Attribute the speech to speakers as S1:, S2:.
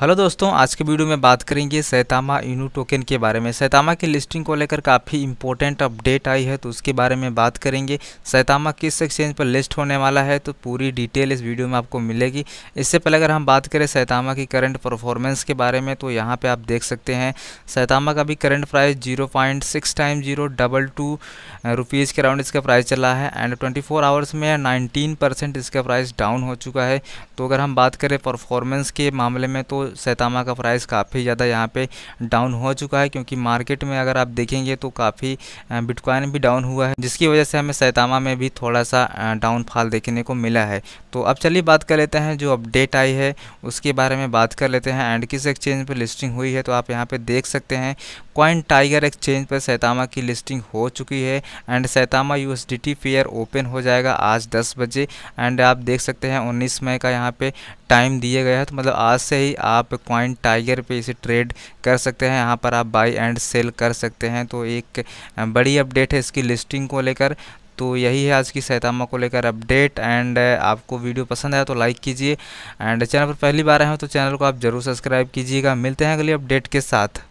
S1: hello दोस्तों आज के वीडियो में बात करेंगे सैतामा इनू टोकन के बारे में सैतामा की लिस्टिंग को लेकर काफ़ी इंपॉर्टेंट अपडेट आई है तो उसके बारे में बात करेंगे सैतामा किस एक्सचेंज पर लिस्ट होने वाला है तो पूरी डिटेल इस वीडियो में आपको मिलेगी इससे पहले अगर हम बात करें सैतामा की करंट परफॉर्मेंस के बारे में तो यहाँ पर आप देख सकते हैं सैतामा का भी current price zero point six time zero double two rupees के अराउंड इसका प्राइस चला है एंड ट्वेंटी फोर आवर्स में नाइनटीन परसेंट इसका प्राइस डाउन हो चुका है तो अगर हम बात करें परफॉर्मेंस के मामले में तो सैतामा का प्राइस काफ़ी ज़्यादा यहाँ पे डाउन हो चुका है क्योंकि मार्केट में अगर आप देखेंगे तो काफ़ी बिटकॉइन भी डाउन हुआ है जिसकी वजह से हमें सैतामा में भी थोड़ा सा डाउनफॉल देखने को मिला है तो अब चलिए बात कर लेते हैं जो अपडेट आई है उसके बारे में बात कर लेते हैं एंड किस एक्सचेंज पर लिस्टिंग हुई है तो आप यहाँ पे देख सकते हैं क्वाइन टाइगर एक्सचेंज पर सैतामा की लिस्टिंग हो चुकी है and Saitama U S fair open हो जाएगा आज दस बजे एंड आप देख सकते हैं उन्नीस मई का यहाँ पे टाइम दिया गया है तो मतलब आज से ही आप क्वाइन टाइगर पे इसे ट्रेड कर सकते हैं यहाँ पर आप बाई एंड सेल कर सकते हैं तो एक बड़ी अपडेट है इसकी लिस्टिंग को लेकर तो यही है आज की सैतामा को लेकर अपडेट एंड आपको वीडियो पसंद आया तो लाइक कीजिए एंड चैनल पर पहली बार आए हो तो चैनल को आप जरूर सब्सक्राइब कीजिएगा मिलते हैं अगली अपडेट के साथ